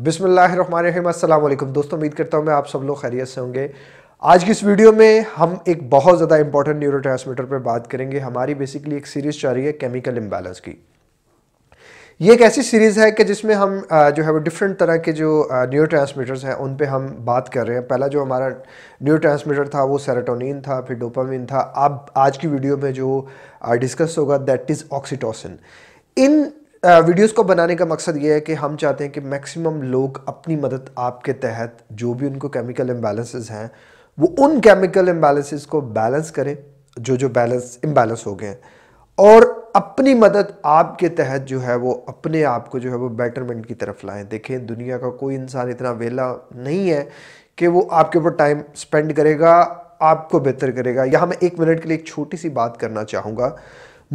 बिसमीम अल्लाम दोस्तों उम्मीद करता हूँ मैं आप सब लोग खैरियत से होंगे आज की इस वीडियो में हम एक बहुत ज़्यादा इंपॉर्टेंट न्यूरो ट्रांसमीटर पर बात करेंगे हमारी बेसिकली एक सीरीज़ चल रही है केमिकल इम्बैलेंस की ये एक ऐसी सीरीज़ है कि जिसमें हम जो है वो डिफरेंट तरह के जो न्यूरो ट्रांसमीटर्स हैं उन पर हम बात कर रहे हैं पहला जो हमारा न्यूरो ट्रांसमीटर था वो सेरोटोनिन था फिर डोपामिन था अब आज की वीडियो में जो डिस्कस होगा दैट इज़ ऑक्सीटोसिन इन वीडियोस को बनाने का मकसद ये है कि हम चाहते हैं कि मैक्सिमम लोग अपनी मदद आपके तहत जो भी उनको केमिकल इम्बेलेंसेज हैं वो उन केमिकल इम्बेलेंसेज को बैलेंस करें जो जो बैलेंस इम्बेलेंस हो गए हैं और अपनी मदद आपके तहत जो है वो अपने आप को जो है वो बेटरमेंट की तरफ लाएं देखें दुनिया का कोई इंसान इतना वेला नहीं है कि वो आपके ऊपर टाइम स्पेंड करेगा आपको बेहतर करेगा यहाँ मैं एक मिनट के लिए एक छोटी सी बात करना चाहूँगा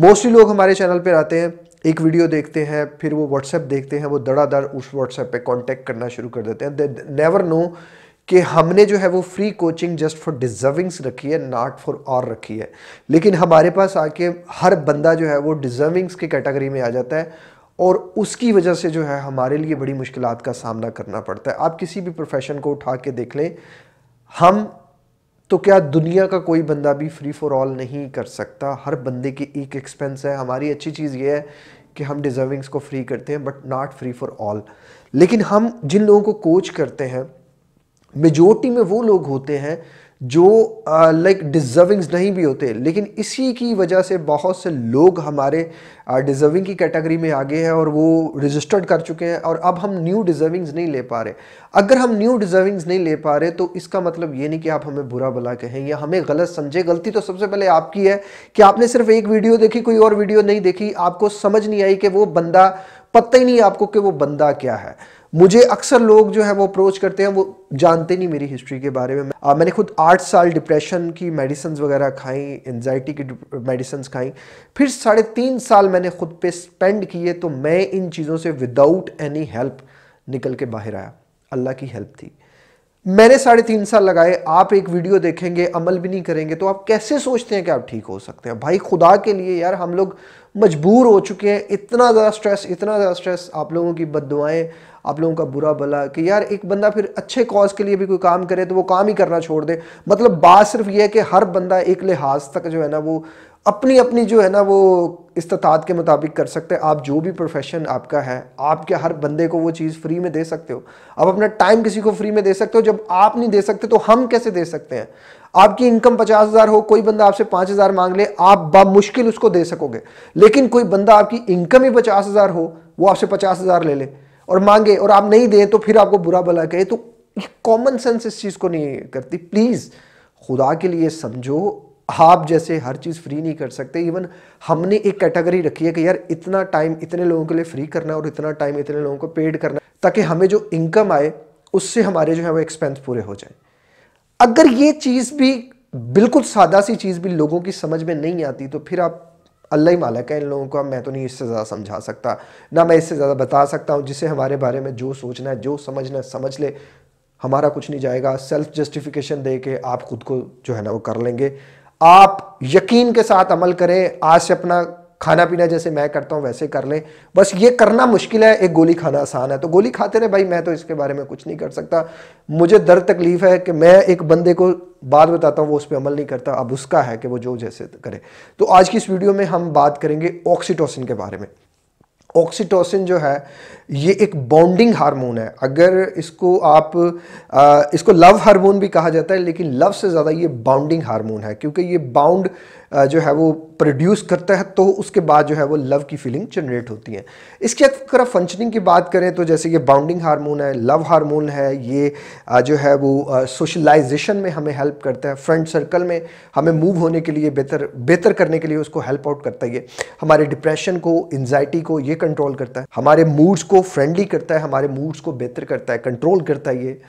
मोस्टली लोग हमारे चैनल पर आते हैं एक वीडियो देखते हैं फिर वो व्हाट्सएप देखते हैं वो दड़ादड़ उस व्हाट्सएप पे कांटेक्ट करना शुरू कर देते हैं दे नेवर नो कि हमने जो है वो free coaching just for deservings रखी है नॉट फॉर और रखी है लेकिन हमारे पास आके हर बंदा जो है वो डिजर्विंग्स की कैटेगरी में आ जाता है और उसकी वजह से जो है हमारे लिए बड़ी मुश्किल का सामना करना पड़ता है आप किसी भी प्रोफेशन को उठा के देख लें हम तो क्या दुनिया का कोई बंदा भी फ्री फॉर ऑल नहीं कर सकता हर बंदे की एक एक्सपेंस है हमारी अच्छी चीज़ ये है कि हम डिज़र्विंग्स को फ्री करते हैं but not free for all लेकिन हम जिन लोगों को कोच करते हैं मेजोरिटी में वो लोग होते हैं जो लाइक डिज़र्विंग्स नहीं भी होते लेकिन इसी की वजह से बहुत से लोग हमारे डिज़र्विंग uh, की कैटेगरी में आ गए हैं और वो रजिस्टर्ड कर चुके हैं और अब हम न्यू डिज़र्विंग्स नहीं ले पा रहे अगर हम न्यू डिज़र्विंग्स नहीं ले पा रहे तो इसका मतलब ये नहीं कि आप हमें बुरा भला कहें या हमें गलत समझें गलती तो सबसे पहले आपकी है कि आपने सिर्फ एक वीडियो देखी कोई और वीडियो नहीं देखी आपको समझ नहीं आई कि वो बंदा पता ही नहीं आपको कि वो बंदा क्या है मुझे अक्सर लोग जो है वो अप्रोच करते हैं वो जानते नहीं मेरी हिस्ट्री के बारे में आ, मैंने खुद आठ साल डिप्रेशन की मेडिसन वगैरह खाई एनजाइटी की मेडिसिन खाई फिर साढ़े तीन साल मैंने खुद पे स्पेंड किए तो मैं इन चीज़ों से विदाउट एनी हेल्प निकल के बाहर आया अल्लाह की हेल्प थी मैंने साढ़े तीन साल लगाए आप एक वीडियो देखेंगे अमल भी नहीं करेंगे तो आप कैसे सोचते हैं कि आप ठीक हो सकते हैं भाई खुदा के लिए यार हम लोग मजबूर हो चुके हैं इतना ज़्यादा स्ट्रेस इतना ज़्यादा स्ट्रेस आप लोगों की बद आप लोगों का बुरा भला कि यार एक बंदा फिर अच्छे कॉज के लिए भी कोई काम करे तो वो काम ही करना छोड़ दे मतलब बात सिर्फ ये है कि हर बंदा एक लिहाज तक जो है ना वो अपनी अपनी जो है ना वो इस्तात के मुताबिक कर सकते हैं आप जो भी प्रोफेशन आपका है आपके हर बंदे को वो चीज़ फ्री में दे सकते हो आप अपना टाइम किसी को फ्री में दे सकते हो जब आप नहीं दे सकते तो हम कैसे दे सकते हैं आपकी इनकम पचास हज़ार हो कोई बंदा आपसे पाँच हज़ार मांग ले आप बामुश्किल उसको दे सकोगे लेकिन कोई बंदा आपकी इनकम ही पचास हज़ार हो वो आपसे पचास हज़ार ले ले और मांगे और आप नहीं दें तो फिर आपको बुरा भला कहे तो कॉमन सेंस इस चीज़ को नहीं करती प्लीज़ खुदा के लिए समझो आप जैसे हर चीज़ फ्री नहीं कर सकते इवन हमने एक कैटेगरी रखी है कि यार इतना टाइम इतने लोगों के लिए फ्री करना और इतना टाइम इतने लोगों को पेड करना ताकि हमें जो इनकम आए उससे हमारे जो है वो एक्सपेंस पूरे हो जाए अगर ये चीज़ भी बिल्कुल सादा सी चीज़ भी लोगों की समझ में नहीं आती तो फिर आप अल्लाह ही मालक है इन लोगों को मैं तो नहीं इससे ज़्यादा समझा सकता ना मैं इससे ज़्यादा बता सकता हूँ जिसे हमारे बारे में जो सोचना है जो समझना है समझ ले हमारा कुछ नहीं जाएगा सेल्फ जस्टिफिकेशन दे के आप खुद को जो है ना वो कर लेंगे आप यकीन के साथ अमल करें आज से अपना खाना पीना जैसे मैं करता हूँ वैसे कर लें बस ये करना मुश्किल है एक गोली खाना आसान है तो गोली खाते रहे भाई मैं तो इसके बारे में कुछ नहीं कर सकता मुझे दर्द तकलीफ है कि मैं एक बंदे को बात बताता हूँ वो उस पर अमल नहीं करता अब उसका है कि वो जो जैसे करे तो आज की इस वीडियो में हम बात करेंगे ऑक्सीटोसिन के बारे में ऑक्सीटोसिन जो है ये एक बॉन्डिंग हार्मोन है अगर इसको आप आ, इसको लव हार्मोन भी कहा जाता है लेकिन लव से ज़्यादा ये बाउंडिंग हार्मोन है क्योंकि ये बाउंड जो है वो प्रोड्यूस करता है तो उसके बाद जो है वो लव की फीलिंग जनरेट होती है इसके अगर फंक्शनिंग की बात करें तो जैसे ये बाउंडिंग हार्मोन है लव हार्मोन है ये जो है वो सोशलाइजेशन में हमें हेल्प करता है फ्रेंड सर्कल में हमें मूव होने के लिए बेहतर बेहतर करने के लिए उसको हेल्प आउट करता है ये हमारे डिप्रेशन को एनजाइटी को ये कंट्रोल करता है हमारे मूड्स को को फ्रेंडली करता है हमारे मूड्स को बेहतर करता है कंट्रोल करता है ये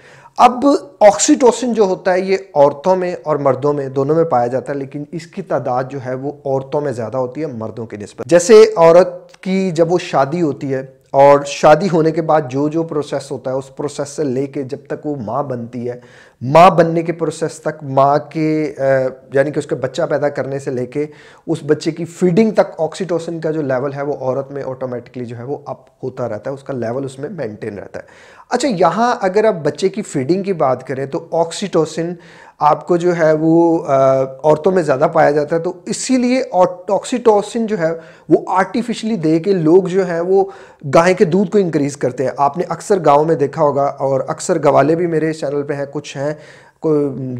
अब ऑक्सीटोसिन जो होता है ये औरतों में और मर्दों में दोनों में पाया जाता है लेकिन इसकी तादाद जो है वो औरतों में ज़्यादा होती है मर्दों के नस्बत जैसे औरत की जब वो शादी होती है और शादी होने के बाद जो जो प्रोसेस होता है उस प्रोसेस से लेके जब तक वो माँ बनती है माँ बनने के प्रोसेस तक माँ के यानी कि उसके बच्चा पैदा करने से लेके उस बच्चे की फीडिंग तक ऑक्सीटोसिन का जो लेवल है वो औरत में ऑटोमेटिकली जो है वो अप होता रहता है उसका लेवल उसमें मेंटेन रहता है अच्छा यहाँ अगर आप बच्चे की फीडिंग की बात करें तो ऑक्सीटोसिन आपको जो है वो औरतों में ज़्यादा पाया जाता है तो इसीलिए और टॉक्सीटोसिन जो है वो आर्टिफिशली दे के लोग जो हैं वो गाय के दूध को इंक्रीज़ करते हैं आपने अक्सर गाँव में देखा होगा और अक्सर गवाले भी मेरे चैनल पर हैं कुछ हैं को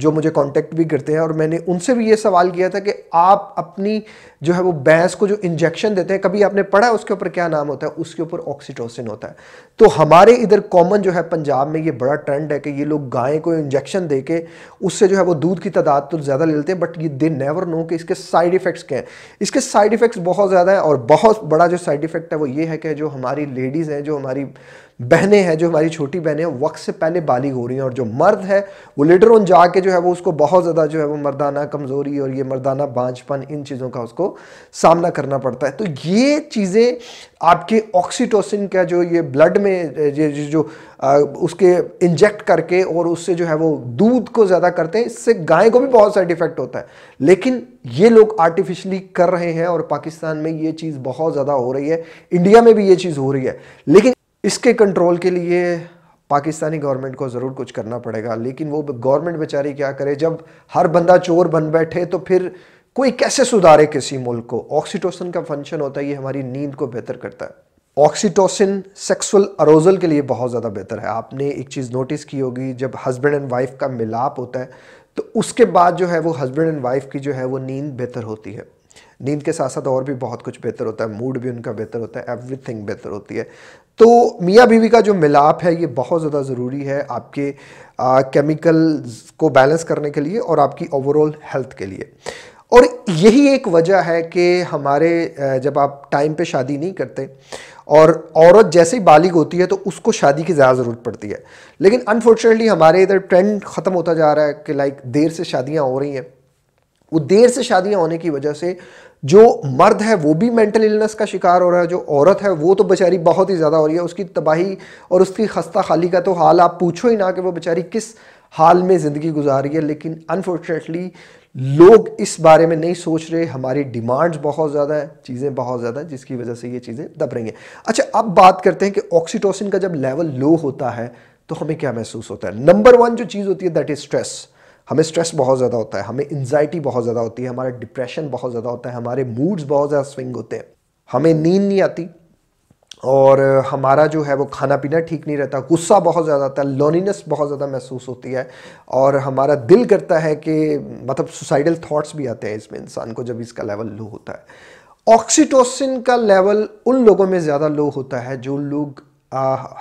जो मुझे कांटेक्ट भी करते हैं और मैंने उनसे भी ये सवाल किया था कि आप अपनी जो है वो बैंस को जो इंजेक्शन देते हैं कभी आपने पढ़ा उसके ऊपर क्या नाम होता है उसके ऊपर ऑक्सीटोसिन होता है तो हमारे इधर कॉमन जो है पंजाब में ये बड़ा ट्रेंड है कि ये लोग गाय को इंजेक्शन दे के उससे जो है वो दूध की तादाद तो ज़्यादा ले लेते हैं बट ये दे नेवर नो कि इसके साइड इफ़ेक्ट्स क्या हैं इसके साइड इफ़ेक्ट्स बहुत ज़्यादा हैं और बहुत बड़ा जो साइड इफ़ेक्ट है वो ये है कि जो हमारी लेडीज़ हैं जो हमारी बहनें हैं जो हमारी छोटी बहनें हैं वक्त से पहले बालिग हो रही हैं और जो मर्द है वो लेटर ऑन जाके जो है वो उसको बहुत ज़्यादा जो है वो मर्दाना कमज़ोरी और ये मर्दाना बांझपन इन चीज़ों का उसको सामना करना पड़ता है तो ये चीज़ें आपके ऑक्सीटोसिन का जो ये ब्लड में ये जो आ, उसके इंजेक्ट करके और उससे जो है वो दूध को ज़्यादा करते हैं इससे गाय को भी बहुत साइड इफेक्ट होता है लेकिन ये लोग आर्टिफिशली कर रहे हैं और पाकिस्तान में ये चीज़ बहुत ज़्यादा हो रही है इंडिया में भी ये चीज़ हो रही है लेकिन इसके कंट्रोल के लिए पाकिस्तानी गवर्नमेंट को ज़रूर कुछ करना पड़ेगा लेकिन वो गवर्नमेंट बेचारी क्या करे जब हर बंदा चोर बन बैठे तो फिर कोई कैसे सुधारे किसी मुल्क को ऑक्सीटोसिन का फंक्शन होता है ये हमारी नींद को बेहतर करता है ऑक्सीटोसिन सेक्सुअल अरोजल के लिए बहुत ज़्यादा बेहतर है आपने एक चीज़ नोटिस की होगी जब हस्बैंड एंड वाइफ का मिलाप होता है तो उसके बाद जो है वो हस्बैंड एंड वाइफ की जो है वो नींद बेहतर होती है नींद के साथ साथ और भी बहुत कुछ बेहतर होता है मूड भी उनका बेहतर होता है एवरीथिंग बेहतर होती है तो मियाँ बीवी का जो मिलाप है ये बहुत ज़्यादा ज़रूरी है आपके केमिकल को बैलेंस करने के लिए और आपकी ओवरऑल हेल्थ के लिए और यही एक वजह है कि हमारे जब आप टाइम पे शादी नहीं करते और औरत जैसे ही बालिग होती है तो उसको शादी की ज़्यादा ज़रूरत पड़ती है लेकिन अनफॉर्चुनेटली हमारे इधर ट्रेंड ख़त्म होता जा रहा है कि लाइक देर से शादियाँ हो रही हैं वो देर से शादियाँ होने की वजह से जो मर्द है वो भी मेंटल इलनेस का शिकार हो रहा है जो औरत है वो तो बेचारी बहुत ही ज़्यादा हो रही है उसकी तबाही और उसकी खस्ता खाली का तो हाल आप पूछो ही ना कि वो बेचारी किस हाल में ज़िंदगी गुजार रही है लेकिन अनफॉर्चुनेटली लोग इस बारे में नहीं सोच रहे हमारी डिमांड्स बहुत ज़्यादा है चीज़ें बहुत ज़्यादा है जिसकी वजह से ये चीज़ें दब रही हैं अच्छा अब बात करते हैं कि ऑक्सीटोसिन का जब लेवल लो होता है तो हमें क्या महसूस होता है नंबर वन जो चीज़ होती है दैट इज़ स्ट्रेस हमें स्ट्रेस बहुत ज़्यादा होता है हमें एन्जाइटी बहुत ज़्यादा होती है हमारा डिप्रेशन बहुत ज़्यादा होता है हमारे मूड्स बहुत ज़्यादा स्विंग होते हैं हमें नींद नहीं आती और हमारा जो है वो खाना पीना ठीक नहीं रहता गुस्सा बहुत ज़्यादा आता है लोनीनेस बहुत ज़्यादा महसूस होती है और हमारा दिल करता है कि मतलब सुसाइडल थॉट्स भी आते हैं इसमें इंसान को जब इसका लेवल लो होता है ऑक्सीटोसिन का लेवल उन लोगों में ज़्यादा लो होता है जो लोग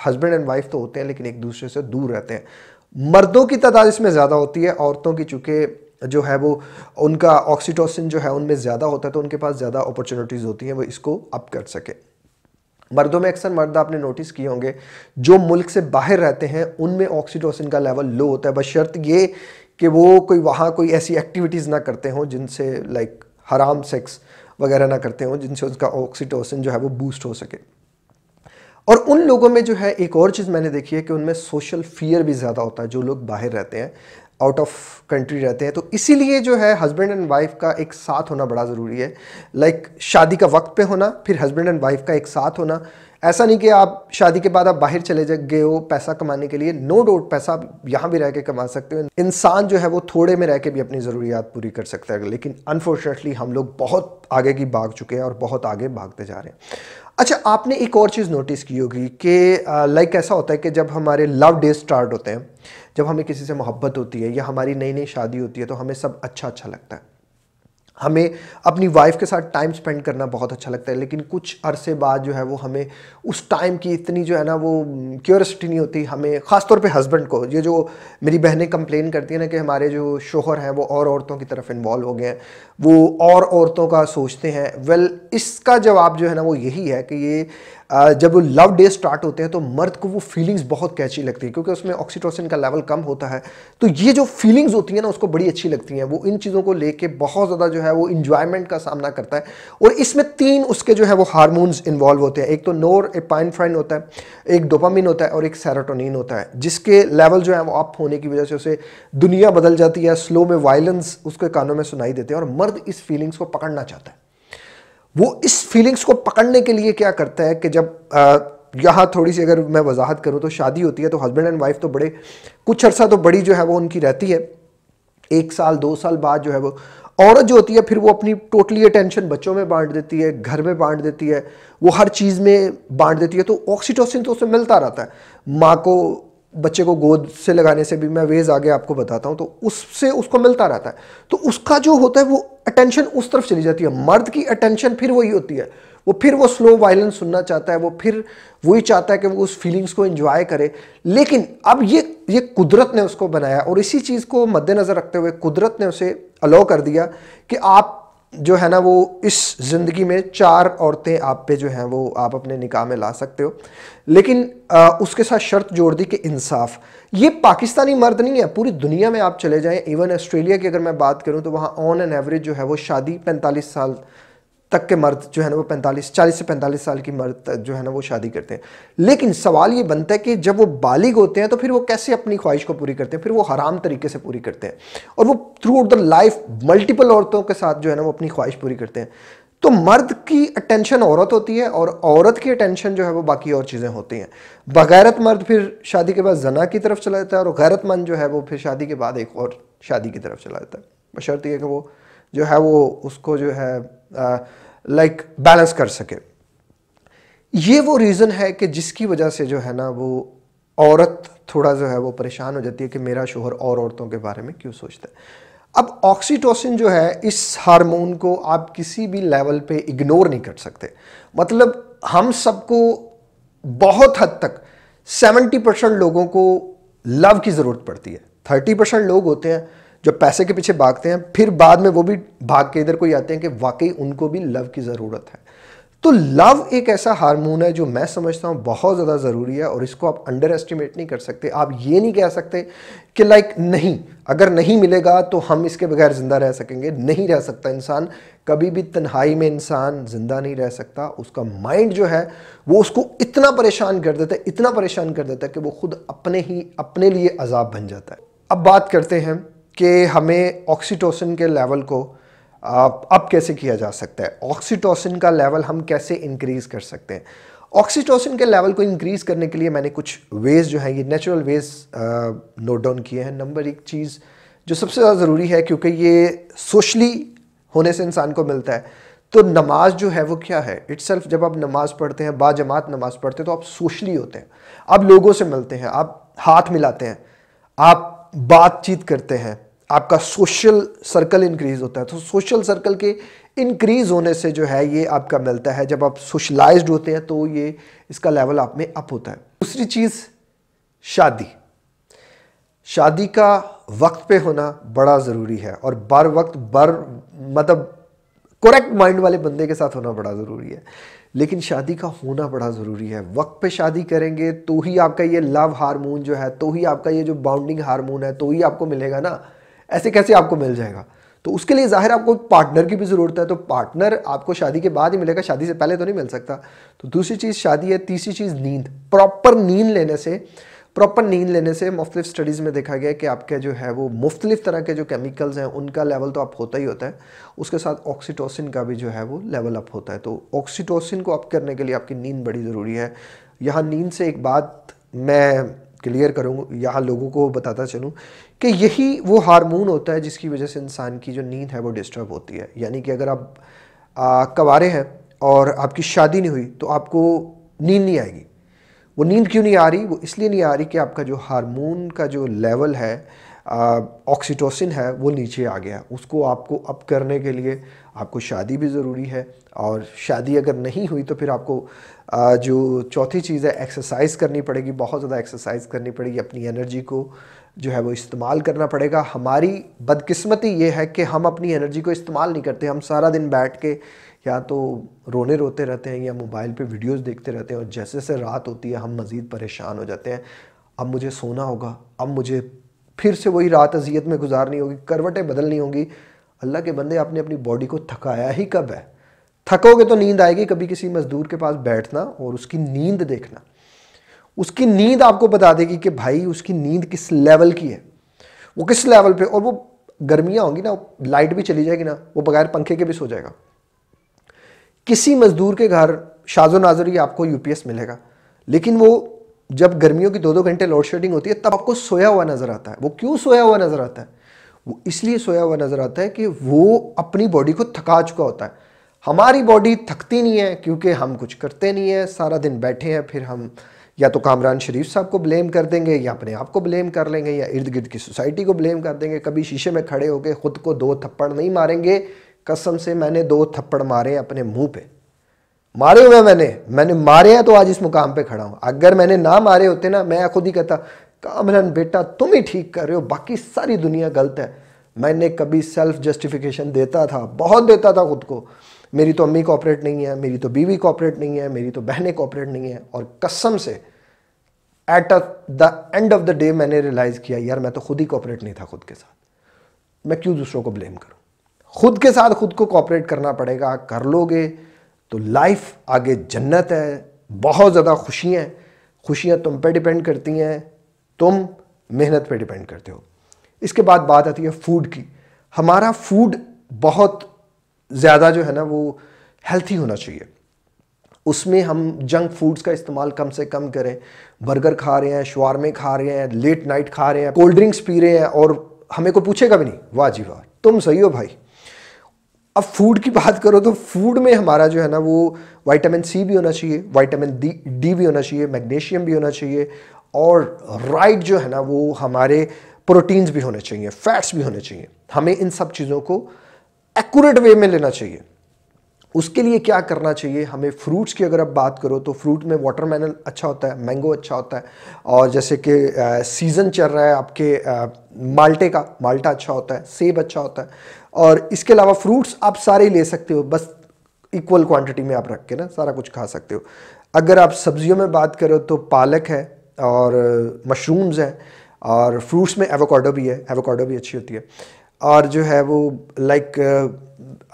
हस्बैंड एंड वाइफ तो होते हैं लेकिन एक दूसरे से दूर रहते हैं मर्दों की तादाद इसमें ज़्यादा होती है औरतों की चूँकि जो है वो उनका ऑक्सीटोसिन जो है उनमें ज़्यादा होता है तो उनके पास ज़्यादा अपॉर्चुनिटीज़ होती हैं वो इसको अप कर सके मर्दों में अक्सर मर्द आपने नोटिस किए होंगे जो मुल्क से बाहर रहते हैं उनमें ऑक्सीटोसिन का लेवल लो होता है बस शर्त ये कि वो कोई वहाँ कोई ऐसी एक्टिविटीज़ ना करते हों जिनसे लाइक हराम सेक्स वगैरह ना करते हों जिनसे उनका ऑक्सीटोसिन जो है वो बूस्ट हो सके और उन लोगों में जो है एक और चीज़ मैंने देखी है कि उनमें सोशल फियर भी ज़्यादा होता है जो लोग बाहर रहते हैं आउट ऑफ कंट्री रहते हैं तो इसीलिए जो है हस्बैंड एंड वाइफ का एक साथ होना बड़ा ज़रूरी है लाइक like, शादी का वक्त पे होना फिर हस्बैंड एंड वाइफ का एक साथ होना ऐसा नहीं कि आप शादी के बाद आप बाहर चले गए हो पैसा कमाने के लिए नो डाउट पैसा आप यहाँ भी रह के कमा सकते हो इंसान जो है वो थोड़े में रह के भी अपनी ज़रूरियात पूरी कर सकता है लेकिन अनफॉर्चुनेटली हम लोग बहुत आगे की भाग चुके हैं और बहुत आगे भागते जा रहे हैं अच्छा आपने एक और चीज़ नोटिस की होगी कि लाइक ऐसा होता है कि जब हमारे लव डे स्टार्ट होते हैं जब हमें किसी से मोहब्बत होती है या हमारी नई नई शादी होती है तो हमें सब अच्छा अच्छा लगता है हमें अपनी वाइफ के साथ टाइम स्पेंड करना बहुत अच्छा लगता है लेकिन कुछ अरसे बाद जो है वो हमें उस टाइम की इतनी जो है ना वो क्यूरसिटी नहीं होती हमें ख़ासतौर पे हस्बैंड को ये जो मेरी बहनें कंप्लेन करती हैं ना कि हमारे जो शोहर हैं वो और औरतों की तरफ इन्वॉल्व हो गए हैं वो और औरतों का सोचते हैं वेल इसका जवाब जो है ना वो यही है कि ये जब वो लव डे स्टार्ट होते हैं तो मर्द को वो फीलिंग्स बहुत कैची लगती है क्योंकि उसमें ऑक्सीटोसिन का लेवल कम होता है तो ये जो फीलिंग्स होती हैं ना उसको बड़ी अच्छी लगती हैं वो इन चीज़ों को लेके बहुत ज़्यादा जो है वो इन्जॉयमेंट का सामना करता है और इसमें तीन उसके जो है वो हारमोन्स इन्वॉल्व होते हैं एक तो नोर ए पाइनफ्राइन होता है एक डोपामिन होता है और एक सैराटोनिन होता है जिसके लेवल जो है वो अप होने की वजह से उसे दुनिया बदल जाती है स्लो में वायलेंस उसके कानों में सुनाई देते हैं और मर्द इस फीलिंग्स को पकड़ना चाहता है वो इस फीलिंग्स को पकड़ने के लिए क्या करता है कि जब यहाँ थोड़ी सी अगर मैं वजाहत करूँ तो शादी होती है तो हस्बैंड एंड वाइफ तो बड़े कुछ अरसा तो बड़ी जो है वो उनकी रहती है एक साल दो साल बाद जो है वो औरत जो होती है फिर वो अपनी टोटली अटेंशन बच्चों में बांट देती है घर में बांट देती है वो हर चीज़ में बांट देती है तो ऑक्सीटोसिन तो उसे मिलता रहता है माँ को बच्चे को गोद से लगाने से भी मैं वेज आगे आपको बताता हूँ तो उससे उसको मिलता रहता है तो उसका जो होता है वो अटेंशन उस तरफ चली जाती है मर्द की अटेंशन फिर वही होती है वो फिर वो स्लो वायलेंस सुनना चाहता है वो फिर वही चाहता है कि वो उस फीलिंग्स को एंजॉय करे लेकिन अब ये ये कुदरत ने उसको बनाया और इसी चीज़ को मद्देनज़र रखते हुए कुदरत ने उसे अलाउ कर दिया कि आप जो है ना वो इस ज़िंदगी में चार औरतें आप पे जो हैं वो आप अपने निकाह में ला सकते हो लेकिन आ, उसके साथ शर्त जोड़ दी कि इंसाफ ये पाकिस्तानी मर्द नहीं है पूरी दुनिया में आप चले जाएं इवन ऑस्ट्रेलिया की अगर मैं बात करूं तो वहाँ ऑन एन एवरेज जो है वो शादी 45 साल तक के मर्द जो है ना वो 45 40 से 45 साल की मर्द जो है ना वो शादी करते हैं लेकिन सवाल ये बनता है कि जब वो बालिग होते हैं तो फिर वो कैसे अपनी ख्वाहिश को पूरी करते हैं फिर वो हराम तरीके से पूरी करते हैं और वो throughout the life multiple औरतों के साथ जो है ना वो अपनी ख्वाहिश पूरी करते हैं तो मर्द की अटेंशन औरत होती है और औरत की अटेंशन जो है वो बाकी और चीज़ें होती हैं बगैरत मर्द फिर शादी के बाद जना की तरफ चला जाता है और गैरतमंद जो है वो फिर शादी के बाद एक और शादी की तरफ चला जाता है बशर्त यह कि वो जो है वो उसको जो है लाइक बैलेंस कर सके ये वो रीज़न है कि जिसकी वजह से जो है ना वो औरत थोड़ा जो है वो परेशान हो जाती है कि मेरा शोहर और औरतों के बारे में क्यों सोचता है अब ऑक्सीटोसिन जो है इस हार्मोन को आप किसी भी लेवल पे इग्नोर नहीं कर सकते मतलब हम सबको बहुत हद तक 70 परसेंट लोगों को लव की ज़रूरत पड़ती है 30 परसेंट लोग होते हैं जब पैसे के पीछे भागते हैं फिर बाद में वो भी भाग के इधर कोई आते हैं कि वाकई उनको भी लव की ज़रूरत है तो लव एक ऐसा हार्मोन है जो मैं समझता हूँ बहुत ज़्यादा ज़रूरी है और इसको आप अंडर एस्टिमेट नहीं कर सकते आप ये नहीं कह सकते कि लाइक नहीं अगर नहीं मिलेगा तो हम इसके बगैर ज़िंदा रह सकेंगे नहीं रह सकता इंसान कभी भी तन्हाई में इंसान ज़िंदा नहीं रह सकता उसका माइंड जो है वो उसको इतना परेशान कर देता है इतना परेशान कर देता है कि वो खुद अपने ही अपने लिए अजाब बन जाता है अब बात करते हैं कि हमें ऑक्सीटोसिन के लेवल को uh, अब कैसे किया जा सकता है ऑक्सीटोसिन का लेवल हम कैसे इंक्रीज़ कर सकते हैं ऑक्सीटोसिन के लेवल को इंक्रीज़ करने के लिए मैंने कुछ वेज़ जो हैं ये नेचुरल वेज़ नोट डाउन किए हैं नंबर एक चीज़ जो सबसे ज़्यादा ज़रूरी है क्योंकि ये सोशली होने से इंसान को मिलता है तो नमाज जो है वो क्या है इट्सल्फ जब आप नमाज पढ़ते हैं बाजमात नमाज पढ़ते हैं तो आप सोशली होते हैं आप लोगों से मिलते हैं आप हाथ मिलाते हैं आप बातचीत करते हैं आपका सोशल सर्कल इंक्रीज़ होता है तो सोशल सर्कल के इंक्रीज़ होने से जो है ये आपका मिलता है जब आप सोशलाइज होते हैं तो ये इसका लेवल आप में अप होता है दूसरी चीज़ शादी शादी का वक्त पे होना बड़ा ज़रूरी है और बर वक्त बर मतलब करेक्ट माइंड वाले बंदे के साथ होना बड़ा ज़रूरी है लेकिन शादी का होना बड़ा ज़रूरी है वक्त पे शादी करेंगे तो ही आपका ये लव हार्मोन जो है तो ही आपका ये जो बाउंडिंग हार्मोन है तो ही आपको मिलेगा ना ऐसे कैसे आपको मिल जाएगा तो उसके लिए ज़ाहिर आपको पार्टनर की भी ज़रूरत है तो पार्टनर आपको शादी के बाद ही मिलेगा शादी से पहले तो नहीं मिल सकता तो दूसरी चीज़ शादी है तीसरी चीज़ नींद प्रॉपर नींद लेने से प्रॉपर नींद लेने से मुख्तलिफ स्टडीज़ में देखा गया कि आपके जो है वो मुख्तलिफ तरह के जो केमिकल्स हैं उनका लेवल तो आप होता ही होता है उसके साथ ऑक्सीटोसिन का भी जो है वो लेवल अप होता है तो ऑक्सीटोसिन को अप करने के लिए आपकी नींद बड़ी ज़रूरी है यहाँ नींद से एक बात मैं क्लियर करूँ यहाँ लोगों को बताता चलूँ कि यही वो हार्मोन होता है जिसकी वजह से इंसान की जो नींद है वो डिस्टर्ब होती है यानी कि अगर आप कवारे हैं और आपकी शादी नहीं हुई तो आपको नींद नहीं आएगी वो नींद क्यों नहीं आ रही वो इसलिए नहीं आ रही कि आपका जो हार्मोन का जो लेवल है ऑक्सीटोसिन है वो नीचे आ गया उसको आपको अप करने के लिए आपको शादी भी ज़रूरी है और शादी अगर नहीं हुई तो फिर आपको जो चौथी चीज़ है एक्सरसाइज करनी पड़ेगी बहुत ज़्यादा एक्सरसाइज करनी पड़ेगी अपनी एनर्जी को जो है वो इस्तेमाल करना पड़ेगा हमारी बदकिस्मती ये है कि हम अपनी एनर्जी को इस्तेमाल नहीं करते हम सारा दिन बैठ के या तो रोने रोते रहते हैं या मोबाइल पे वीडियोस देखते रहते हैं और जैसे जैसे रात होती है हम मज़ीद परेशान हो जाते हैं अब मुझे सोना होगा अब मुझे फिर से वही रात अजियत में गुजारनी होगी करवटें बदलनी होंगी अल्लाह के बंदे आपने अपनी बॉडी को थकाया ही कब है थकोगे तो नींद आएगी कभी किसी मजदूर के पास बैठना और उसकी नींद देखना उसकी नींद आपको बता देगी कि भाई उसकी नींद किस लेवल की है वो किस लेवल पे और वो गर्मियाँ होंगी ना लाइट भी चली जाएगी ना वो बगैर पंखे के भी सो जाएगा किसी मजदूर के घर शाजो नाजर ही आपको यूपीएस मिलेगा लेकिन वो जब गर्मियों की दो दो घंटे लोड शेडिंग होती है तब आपको सोया हुआ नज़र आता है वो क्यों सोया हुआ नज़र आता है वो इसलिए सोया हुआ नज़र आता है कि वो अपनी बॉडी को थका चुका होता है हमारी बॉडी थकती नहीं है क्योंकि हम कुछ करते नहीं हैं सारा दिन बैठे हैं फिर हम या तो कामरान शरीफ साहब को ब्लेम कर देंगे या अपने आप को ब्लेम कर लेंगे या इर्द गिर्द की सोसाइटी को ब्लेम कर देंगे कभी शीशे में खड़े होकर ख़ुद को दो थप्पड़ नहीं मारेंगे कसम से मैंने दो थप्पड़ मारे अपने मुंह पे मारे हुए मैंने मैंने मारे हैं तो आज इस मुकाम पे खड़ा हूँ अगर मैंने ना मारे होते ना मैं खुद ही कहता कहा बेटा तुम ही ठीक कर रहे हो बाकी सारी दुनिया गलत है मैंने कभी सेल्फ जस्टिफिकेशन देता था बहुत देता था खुद को मेरी तो अम्मी कॉपरेट नहीं है मेरी तो बीवी कॉपरेट नहीं है मेरी तो बहनें कॉपरेट नहीं है और कसम से at the end of the day मैंने रियलाइज़ किया यार मैं तो खुद ही कॉपरेट नहीं था खुद के साथ मैं क्यों दूसरों को ब्लेम करूँ खुद के साथ खुद को कॉपरेट करना पड़ेगा कर लोगे तो लाइफ आगे जन्नत है बहुत ज़्यादा खुशियाँ खुशियाँ तुम पर डिपेंड करती हैं तुम मेहनत पे डिपेंड करते हो इसके बाद बात आती है फूड की हमारा फूड बहुत ज़्यादा जो है ना वो हेल्थी होना चाहिए उसमें हम जंक फूड्स का इस्तेमाल कम से कम करें बर्गर खा रहे हैं शवारमे खा रहे हैं लेट नाइट खा रहे हैं कोल्ड ड्रिंक्स पी रहे हैं और हमें को पूछेगा भी नहीं वाह जी वाह तुम सही हो भाई अब फूड की बात करो तो फूड में हमारा जो है ना वो वाइटामिन सी भी होना चाहिए वाइटामिन डी डी भी होना चाहिए मैग्नीशियम भी होना चाहिए और राइट जो है ना वो हमारे प्रोटीन्स भी होने चाहिए फैट्स भी होने चाहिए हमें इन सब चीज़ों को एक्यूरेट वे में लेना चाहिए उसके लिए क्या करना चाहिए हमें फ्रूट्स की अगर आप बात करो तो फ्रूट में वाटरमेलन अच्छा होता है मैंगो अच्छा होता है और जैसे कि सीज़न चल रहा है आपके आ, माल्टे का माल्टा अच्छा होता है सेब अच्छा होता है और इसके अलावा फ्रूट्स आप सारे ले सकते हो बस इक्वल क्वांटिटी में आप रख के ना सारा कुछ खा सकते हो अगर आप सब्जियों में बात करो तो पालक है और मशरूम्स हैं और फ्रूट्स में एवोकाडो भी है एवोकाडो भी अच्छी होती है और जो है वो लाइक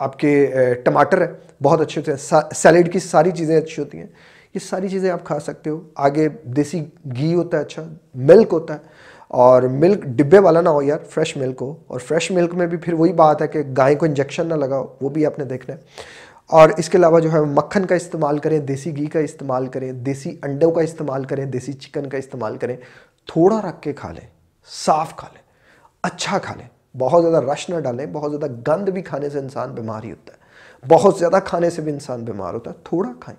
आपके टमाटर है बहुत अच्छे होते हैं सैलेड की सारी चीज़ें अच्छी होती हैं ये सारी चीज़ें आप खा सकते हो आगे देसी घी होता है अच्छा मिल्क होता है और मिल्क डिब्बे वाला ना हो यार फ्रेश मिल्क हो और फ्रेश मिल्क में भी फिर वही बात है कि गाय को इंजेक्शन ना लगाओ वो भी आपने देखना है और इसके अलावा जो है मक्खन का इस्तेमाल करें देसी घी का इस्तेमाल करें देसी अंडों का इस्तेमाल करें देसी चिकन का इस्तेमाल करें थोड़ा रख के खा लें साफ़ खा लें अच्छा खा लें बहुत ज़्यादा रश ना डालें बहुत ज़्यादा गंद भी खाने से इंसान बीमार ही होता है बहुत ज़्यादा खाने से भी इंसान बीमार होता है थोड़ा खाएं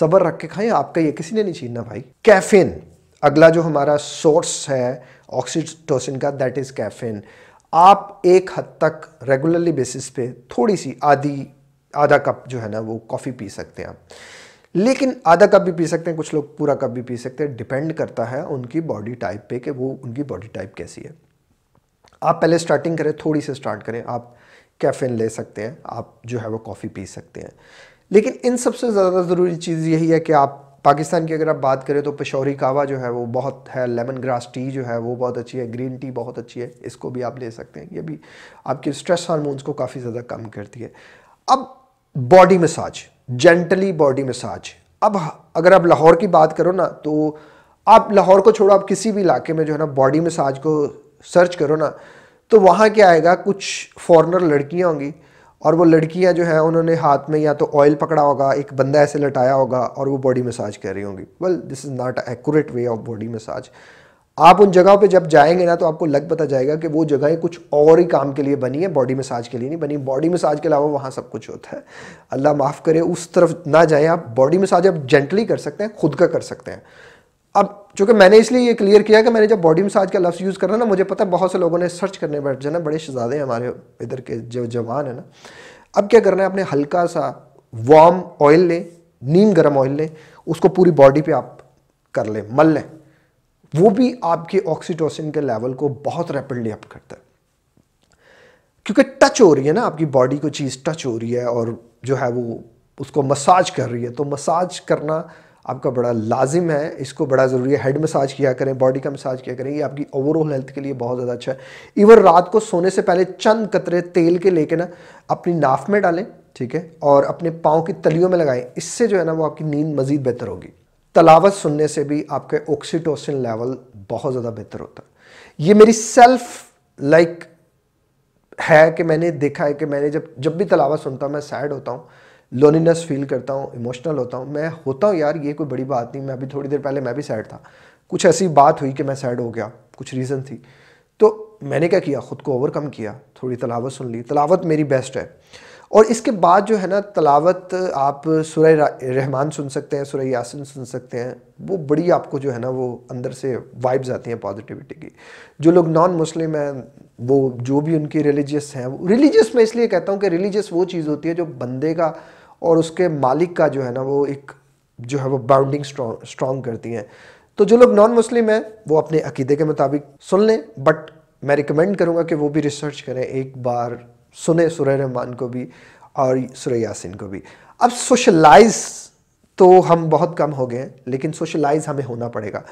सब्र रख के खाएं आपका ये किसी ने नहीं छीनना भाई कैफिन अगला जो हमारा सोर्स है ऑक्सीटोसिन का दैट इज़ कैफिन आप एक हद तक रेगुलरली बेसिस पे थोड़ी सी आधी आधा कप जो है ना वो कॉफ़ी पी सकते हैं आप लेकिन आधा कप भी पी सकते हैं कुछ लोग पूरा कप भी पी सकते हैं डिपेंड करता है उनकी बॉडी टाइप पे कि वो उनकी बॉडी टाइप कैसी है आप पहले स्टार्टिंग करें थोड़ी सी स्टार्ट करें आप कैफिन ले सकते हैं आप जो है वो कॉफ़ी पी सकते हैं लेकिन इन सबसे ज़्यादा ज़रूरी चीज़ यही है कि आप पाकिस्तान की अगर आप बात करें तो पशौरी कावा जो है वो बहुत है लेमन ग्रास टी जो है वो बहुत अच्छी है ग्रीन टी बहुत अच्छी है इसको भी आप ले सकते हैं ये भी आपके स्ट्रेस हारमोन्स को काफ़ी ज़्यादा कम करती है अब body massage gently body massage अब अगर आप लाहौर की बात करो ना तो आप लाहौर को छोड़ो आप किसी भी इलाके में जो है ना बॉडी मसाज को सर्च करो ना तो वहाँ क्या आएगा कुछ फॉरेनर लड़कियाँ होंगी और वो लड़कियाँ जो हैं उन्होंने हाथ में या तो ऑयल पकड़ा होगा एक बंदा ऐसे लटाया होगा और वो बॉडी मसाज कर रही होंगी well this is not accurate way of body massage आप उन जगहों पे जब जाएंगे ना तो आपको लग पता जाएगा कि वो जगहें कुछ और ही काम के लिए बनी है बॉडी मसाज के लिए नहीं बनी बॉडी मसाज के अलावा वहाँ सब कुछ होता है अल्लाह माफ़ करे उस तरफ ना जाएं आप बॉडी मसाज आप जेंटली कर सकते हैं खुद का कर सकते हैं अब चूँकि मैंने इसलिए ये क्लियर किया कि मैंने जब बॉडी मसाज का लफ्ज़ यूज़ करना ना मुझे पता है बहुत से लोगों ने सर्च करने बैठ जाना बड़े शहजादे हमारे इधर के जो जवान है ना अब क्या करना है आपने हल्का सा वार्म ऑयल लें नीम गर्म ऑयल लें उसको पूरी बॉडी पर आप कर लें मल लें वो भी आपके ऑक्सीटोसिन के लेवल को बहुत रैपिडली अप करता है क्योंकि टच हो रही है ना आपकी बॉडी को चीज़ टच हो रही है और जो है वो उसको मसाज कर रही है तो मसाज करना आपका बड़ा लाजिम है इसको बड़ा ज़रूरी है हेड मसाज किया करें बॉडी का मसाज किया करें ये आपकी ओवरऑल हेल्थ के लिए बहुत ज़्यादा अच्छा है इवन रात को सोने से पहले चंद कतरे तेल के लेके ना अपनी नाफ में डालें ठीक है और अपने पाँव की तलियों में लगाएं इससे जो है ना वो आपकी नींद मज़ीद बेहतर होगी तलावत सुनने से भी आपके ऑक्सीटोसिन लेवल बहुत ज़्यादा बेहतर होता है ये मेरी सेल्फ लाइक like है कि मैंने देखा है कि मैंने जब जब भी तलावत सुनता हूँ मैं सैड होता हूँ लोनीनेस फील करता हूँ इमोशनल होता हूँ मैं होता हूँ यार ये कोई बड़ी बात नहीं मैं अभी थोड़ी देर पहले मैं भी सैड था कुछ ऐसी बात हुई कि मैं सैड हो गया कुछ रीज़न थी तो मैंने क्या किया ख़ुद को ओवरकम किया थोड़ी तलावत सुन ली तलावत मेरी बेस्ट है और इसके बाद जो है ना तलावत आप सुरह रहमान सुन सकते हैं सुरह यासिन सुन सकते हैं वो बड़ी आपको जो है ना वो अंदर से वाइब्स आती हैं पॉजिटिविटी की जो लोग नॉन मुस्लिम हैं वो जो भी उनकी रिलीजियस हैं रिलीजियस मैं इसलिए कहता हूँ कि रिलीजियस वो चीज़ होती है जो बंदे का और उसके मालिक का जो है ना वो एक जो है वो बाउंडिंग स्ट्रॉन्ग करती हैं तो जो लोग नॉन मुस्लिम हैं वो अपने अकीदे के मुताबिक सुन लें बट मैं रिकमेंड करूँगा कि वो भी रिसर्च करें एक बार सुने सुर रहमान को भी और सुरह यासिन को भी अब सोशलाइज तो हम बहुत कम हो गए लेकिन सोशलाइज हमें होना पड़ेगा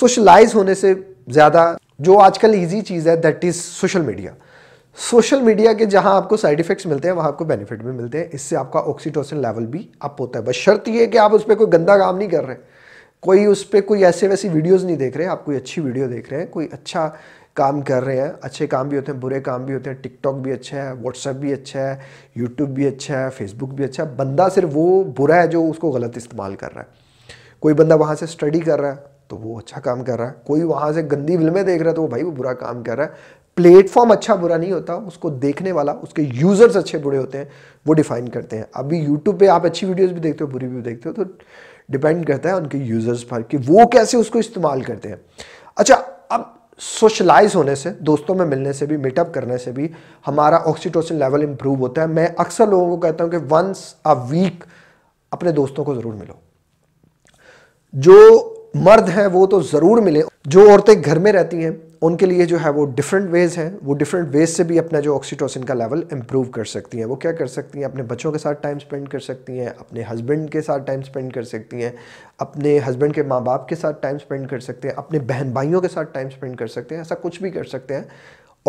सोशलाइज होने से ज़्यादा जो आजकल इजी चीज़ है that is social media social media के जहाँ आपको साइड इफेक्ट्स मिलते हैं वहाँ आपको बेनिफिट भी मिलते हैं इससे आपका ऑक्सीटोसिन लेवल भी अप होता है बस शर्त ये है कि आप उस पर कोई गंदा काम नहीं कर रहे कोई उस पर कोई ऐसे वैसी वीडियोज़ नहीं देख रहे आप कोई अच्छी वीडियो देख रहे हैं कोई अच्छा काम कर रहे हैं अच्छे काम भी होते हैं बुरे काम भी होते हैं टिकटॉक भी अच्छा है व्हाट्सएप भी अच्छा है यूट्यूब भी अच्छा है फेसबुक भी अच्छा है बंदा सिर्फ वो बुरा है जो उसको गलत इस्तेमाल कर रहा है कोई बंदा वहाँ से स्टडी कर रहा है तो वो अच्छा काम कर रहा है कोई वहाँ से गंदी फिल्में देख रहा है तो वो भाई वो बुरा काम कर रहा है प्लेटफॉर्म अच्छा बुरा नहीं होता उसको देखने वाला उसके यूज़र्स अच्छे बुरे होते हैं वो डिफाइन करते हैं अभी यूट्यूब पे आप अच्छी वीडियोस भी देखते हो बुरी भी देखते हो तो डिपेंड करता है उनके यूज़र्स पर कि वो कैसे उसको इस्तेमाल करते हैं सोशलाइज होने से दोस्तों में मिलने से भी मीटअप करने से भी हमारा ऑक्सीटोसिन लेवल इम्प्रूव होता है मैं अक्सर लोगों को कहता हूँ कि वंस अ वीक अपने दोस्तों को ज़रूर मिलो जो मर्द हैं वो तो ज़रूर मिले जो औरतें घर में रहती हैं उनके लिए जो है वो डिफरेंट वेज हैं वो डिफरेंट वेज से भी अपना जो ऑक्सीटोसिन का लेवल इम्प्रूव कर सकती हैं वो क्या कर सकती हैं अपने बच्चों के साथ टाइम स्पेंड कर सकती हैं अपने हस्बैंड के साथ टाइम स्पेंड कर सकती हैं अपने हस्बैंड के माँ बाप के साथ टाइम स्पेंड कर सकते हैं अपने बहन भाइयों के साथ टाइम स्पेंड कर सकते हैं ऐसा कुछ भी कर सकते हैं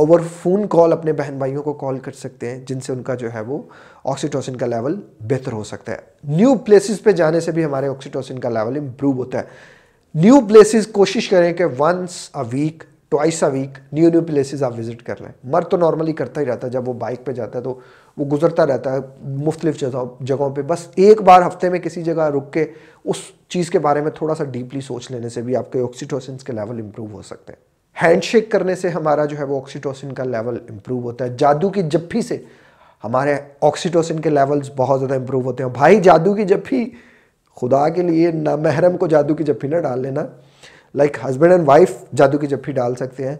ओवर फ़ोन कॉल अपने बहन भाइयों को कॉल कर सकते हैं जिनसे उनका जो है वो ऑक्सीटोसिन का लेवल बेहतर हो सकता है न्यू प्लेसेस पे जाने से भी हमारे ऑक्सीटोसिन का लेवल इम्प्रूव होता है न्यू प्लेसेस कोशिश करें कि once a week twice a week new new places आप विज़िट कर लें मर तो नॉर्मली करता ही रहता है जब वो बाइक पे जाता है तो वो गुजरता रहता है मुख्तलिफ जगहों पे बस एक बार हफ्ते में किसी जगह रुक के उस चीज़ के बारे में थोड़ा सा डीपली सोच लेने से भी आपके ऑक्सीटोसिन के लेवल इंप्रूव हो सकते हैं हैंडशेक करने से हमारा जो है वो ऑक्सीटोसिन का लेवल इंप्रूव होता है जादू की जप्फी से हमारे ऑक्सीटोसिन के लेवल्स बहुत ज़्यादा इंप्रूव होते हैं भाई जादू की जप्फी खुदा के लिए ना महरम को जादू की जफ्फी ना डाल लेना लाइक हस्बैंड एंड वाइफ जादू की जफ्फी डाल सकते हैं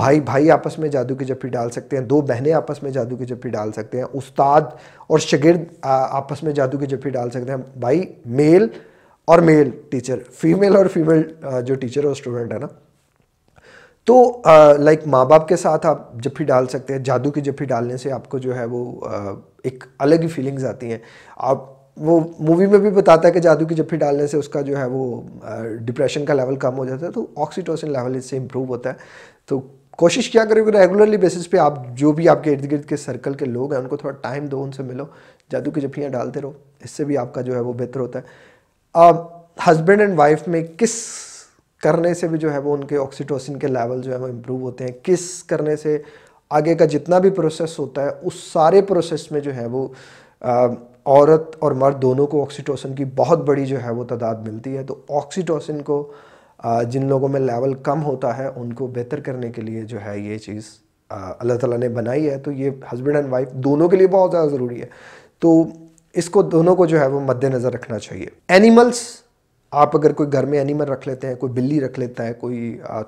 भाई भाई आपस में जादू की जफ्फी डाल सकते हैं दो बहनें आपस में जादू की जफ्फी डाल सकते हैं उस्ताद और शगिर्द आपस में जादू की जफ्फी डाल सकते हैं भाई मेल और मेल टीचर फीमेल और फीमेल जो टीचर और स्टूडेंट है ना तो लाइक माँ बाप के साथ आप जफ्फी डाल सकते हैं जादू की जफ्फी डालने से आपको जो है वो आ, एक अलग ही फीलिंग्स आती हैं आप वो मूवी में भी बताता है कि जादू की जफ्फी डालने से उसका जो है वो डिप्रेशन का लेवल कम हो जाता है तो ऑक्सीटोसिन लेवल इससे इम्प्रूव होता है तो कोशिश क्या करें कि रेगुलरली बेसिस पे आप जो भी आपके इर्द गिर्द के सर्कल के लोग हैं उनको थोड़ा टाइम दो उनसे मिलो जादू की जफ्फियाँ डालते रहो इससे भी आपका जो है वो बेहतर होता है हस्बैंड एंड वाइफ में किस करने से भी जो है वो उनके ऑक्सीटोसिन के लेवल जो है वो इम्प्रूव होते हैं किस करने से आगे का जितना भी प्रोसेस होता है उस सारे प्रोसेस में जो है वो औरत और मर्द दोनों को ऑक्सीटोसिन की बहुत बड़ी जो है वो तादाद मिलती है तो ऑक्सीटोसिन को जिन लोगों में लेवल कम होता है उनको बेहतर करने के लिए जो है ये चीज़ अल्लाह ताला ने बनाई है तो ये हस्बैंड एंड वाइफ दोनों के लिए बहुत ज़्यादा ज़रूरी है तो इसको दोनों को जो है वो मद्देनज़र रखना चाहिए एनिमल्स आप अगर कोई घर में एनिमल रख लेते हैं कोई बिल्ली रख लेता है कोई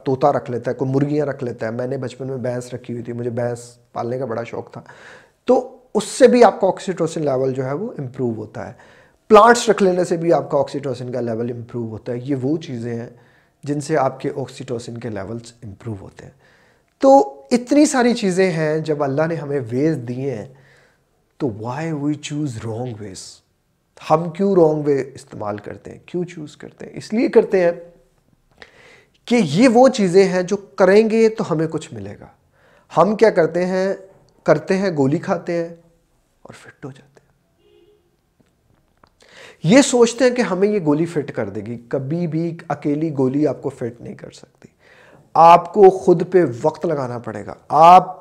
तोता रख लेता है कोई मुर्गियाँ रख लेता है मैंने बचपन में भैंस रखी हुई थी मुझे भैंस पालने का बड़ा शौक था तो उससे भी आपका ऑक्सीटोसिन लेवल जो है वो इम्प्रूव होता है प्लांट्स रख लेने से भी आपका ऑक्सीटोसिन का लेवल इम्प्रूव होता है ये वो चीज़ें हैं जिनसे आपके ऑक्सीटोसिन के लेवल्स इम्प्रूव होते हैं तो इतनी सारी चीज़ें हैं जब अल्लाह ने हमें वेज दिए हैं तो why we choose wrong ways हम क्यों रॉन्ग वे इस्तेमाल करते हैं क्यों चूज़ करते हैं इसलिए करते हैं कि ये वो चीज़ें हैं जो करेंगे तो हमें कुछ मिलेगा हम क्या करते हैं करते हैं गोली खाते हैं और फिट हो जाते हैं ये सोचते हैं कि हमें ये गोली फिट कर देगी कभी भी अकेली गोली आपको फिट नहीं कर सकती आपको खुद पे वक्त लगाना पड़ेगा आप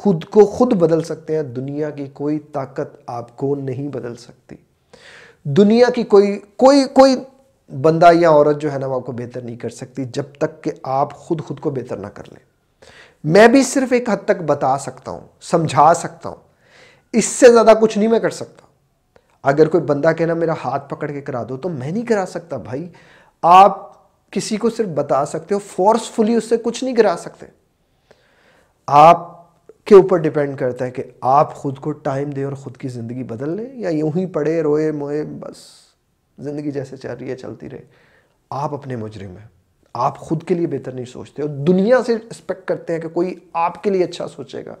खुद को खुद बदल सकते हैं दुनिया की कोई ताकत आपको नहीं बदल सकती दुनिया की कोई कोई कोई बंदा या औरत जो है ना वो आपको बेहतर नहीं कर सकती जब तक कि आप खुद खुद को बेहतर ना कर लें मैं भी सिर्फ एक हद तक बता सकता हूँ समझा सकता हूँ इससे ज़्यादा कुछ नहीं मैं कर सकता अगर कोई बंदा कहना मेरा हाथ पकड़ के करा दो तो मैं नहीं करा सकता भाई आप किसी को सिर्फ बता सकते हो फोर्सफुली उससे कुछ नहीं करा सकते आप के ऊपर डिपेंड करता है कि आप खुद को टाइम दें और ख़ुद की ज़िंदगी बदल लें या यूं ही पड़े रोए मोए बस ज़िंदगी जैसे चल रही है चलती रहे आप अपने मुजरिम हैं आप खुद के लिए बेहतर नहीं सोचते और दुनिया से एक्सपेक्ट करते हैं कि कोई आपके लिए अच्छा सोचेगा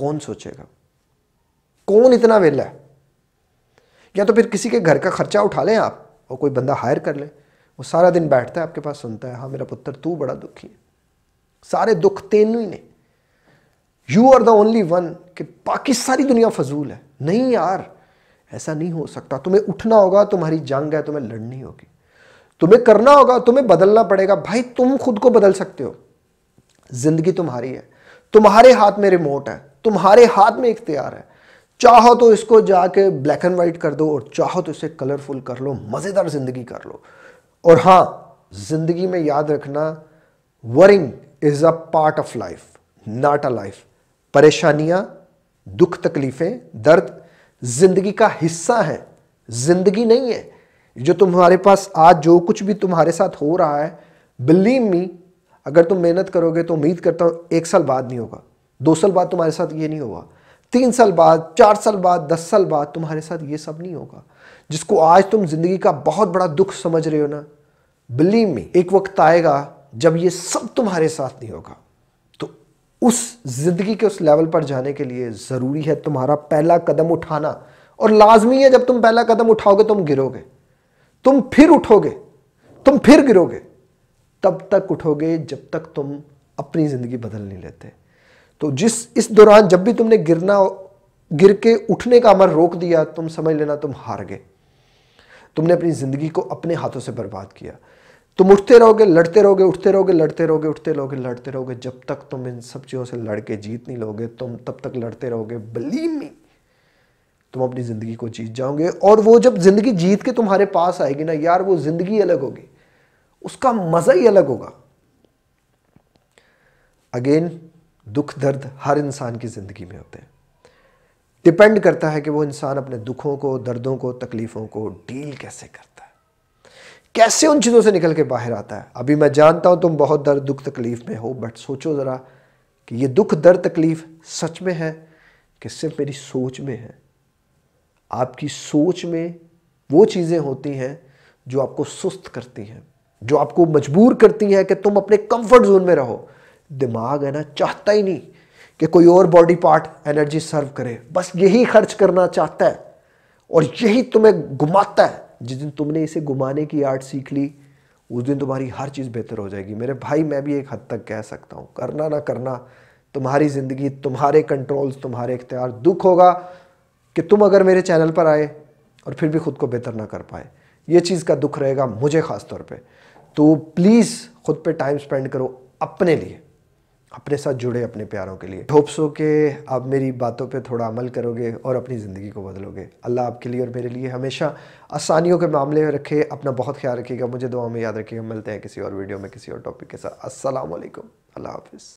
कौन सोचेगा कौन इतना वेला है या तो फिर किसी के घर का खर्चा उठा लें आप और कोई बंदा हायर कर ले वो सारा दिन बैठता है आपके पास सुनता है हाँ मेरा पुत्र तू बड़ा दुखी है सारे दुख तेनू ही ने you are the only one कि बाकी सारी दुनिया फजूल है नहीं यार ऐसा नहीं हो सकता तुम्हें उठना होगा तुम्हारी जंग है तुम्हें लड़नी होगी तुम्हें करना होगा तुम्हें बदलना पड़ेगा भाई तुम खुद को बदल सकते हो जिंदगी तुम्हारी है तुम्हारे हाथ में रिमोट है तुम्हारे हाथ में इख्तियार है चाहो तो इसको जाके ब्लैक एंड वाइट कर दो और चाहो तो इसे कलरफुल कर लो मज़ेदार ज़िंदगी कर लो और हाँ ज़िंदगी में याद रखना worrying is a part of life not a life परेशानियाँ दुख तकलीफ़ें दर्द ज़िंदगी का हिस्सा है ज़िंदगी नहीं है जो तुम्हारे पास आज जो कुछ भी तुम्हारे साथ हो रहा है बिलीव मी अगर तुम मेहनत करोगे तो उम्मीद करता हूँ एक साल बाद नहीं होगा दो साल बाद तुम्हारे साथ ये नहीं होगा तीन साल बाद चार साल बाद दस साल बाद तुम्हारे साथ ये सब नहीं होगा जिसको आज तुम जिंदगी का बहुत बड़ा दुख समझ रहे हो ना बिलीव में एक वक्त आएगा जब ये सब तुम्हारे साथ नहीं होगा तो उस जिंदगी के उस लेवल पर जाने के लिए ज़रूरी है तुम्हारा पहला कदम उठाना और लाजमी है जब तुम पहला कदम उठाओगे तुम गिरोगे तुम फिर उठोगे तुम फिर गिरोगे तब तक उठोगे जब तक तुम अपनी ज़िंदगी बदल नहीं लेते तो जिस इस दौरान जब भी तुमने गिरना गिर के उठने का अमर रोक दिया तुम समझ लेना तुम हार गए तुमने अपनी ज़िंदगी को अपने हाथों से बर्बाद किया तुम उठते रहोगे लड़ते रहोगे उठते रहोगे लड़ते रहोगे उठते रहोगे लड़ते रहोगे जब तक तुम इन सब चीज़ों से लड़ के जीत नहीं लोगे तुम तब तक लड़ते रहोगे बली मी तुम अपनी ज़िंदगी को जीत जाओगे और वो जब ज़िंदगी जीत के तुम्हारे पास आएगी ना यार वो ज़िंदगी अलग होगी उसका मज़ा ही अलग होगा अगेन दुख दर्द हर इंसान की ज़िंदगी में होते हैं डिपेंड करता है कि वो इंसान अपने दुखों को दर्दों को तकलीफ़ों को डील कैसे करता है कैसे उन चीज़ों से निकल के बाहर आता है अभी मैं जानता हूँ तुम बहुत दर्द दुख तकलीफ़ में हो बट सोचो ज़रा कि ये दुख दर्द तकलीफ़ सच में है कि सिर्फ मेरी सोच में है आपकी सोच में वो चीज़ें होती हैं जो आपको सुस्त करती हैं जो आपको मजबूर करती हैं कि तुम अपने कंफर्ट जोन में रहो दिमाग है ना चाहता ही नहीं कि कोई और बॉडी पार्ट एनर्जी सर्व करे बस यही खर्च करना चाहता है और यही तुम्हें घुमाता है जिस दिन तुमने इसे घुमाने की आर्ट सीख ली उस दिन तुम्हारी हर चीज़ बेहतर हो जाएगी मेरे भाई मैं भी एक हद तक कह सकता हूँ करना ना करना तुम्हारी ज़िंदगी तुम्हारे कंट्रोल्स तुम्हारे इख्तियार दुख होगा कि तुम अगर मेरे चैनल पर आए और फिर भी खुद को बेहतर ना कर पाए ये चीज़ का दुख रहेगा मुझे ख़ास तौर पर तो प्लीज़ खुद पर टाइम स्पेंड करो अपने लिए अपने साथ जुड़े अपने प्यारों के लिए होप के आप मेरी बातों पे थोड़ा अमल करोगे और अपनी ज़िंदगी को बदलोगे अल्लाह आपके लिए और मेरे लिए हमेशा आसानियों के मामले में रखे अपना बहुत ख्याल रखिएगा मुझे दुआ में याद रखिएगा मिलते हैं किसी और वीडियो में किसी और टॉपिक के साथ असलम अल्लाह हाफिज़